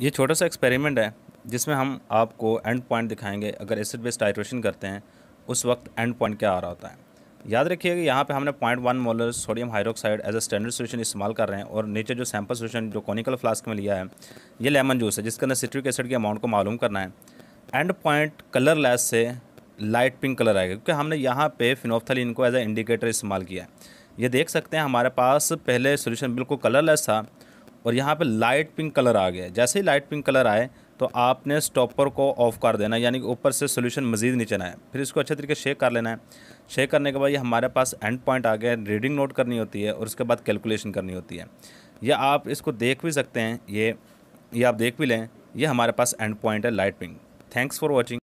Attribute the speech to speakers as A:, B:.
A: ये छोटा सा एक्सपेरिमेंट है जिसमें हम आपको एंड पॉइंट दिखाएंगे अगर एसिड बेस टाइट्रेशन करते हैं उस वक्त एंड पॉइंट क्या आ रहा होता है याद रखिएगा यहाँ पे हमने point one molar sodium hydroxide as a standard solution इस्तेमाल कर रहे हैं और नीचे जो सैंपल सोल्यूशन जो कॉनिकल फ्लास्क में लिया है ये लेमन जूस है जिसके अंदर सिट्रिक एसिड के अमाउंट को मालूम करना है एंड पॉइंट कलर लेस से लाइट पिंक कलर आएगा क्योंकि हमने यहाँ पे फिनोफ्थलिन को एज ए इंडिकेटर इस्तेमाल किया है ये देख सकते हैं हमारे पास पहले सोल्यूशन बिल्कुल कलरलेस था और यहाँ पे लाइट पिंक कलर आ गया जैसे ही लाइट पिंक कलर आए तो आपने स्टॉपर को ऑफ़ कर देना यानी कि ऊपर से सोल्यूशन मजीद नीचे ना है फिर इसको अच्छे तरीके शेक कर लेना है शेक करने के बाद ये हमारे पास एंड पॉइंट आ गया है रीडिंग नोट करनी होती है और उसके बाद कैलकुलेशन करनी होती है या आप इसको देख भी सकते हैं ये ये आप देख भी लें ये हमारे पास एंड पॉइंट है light pink thanks for watching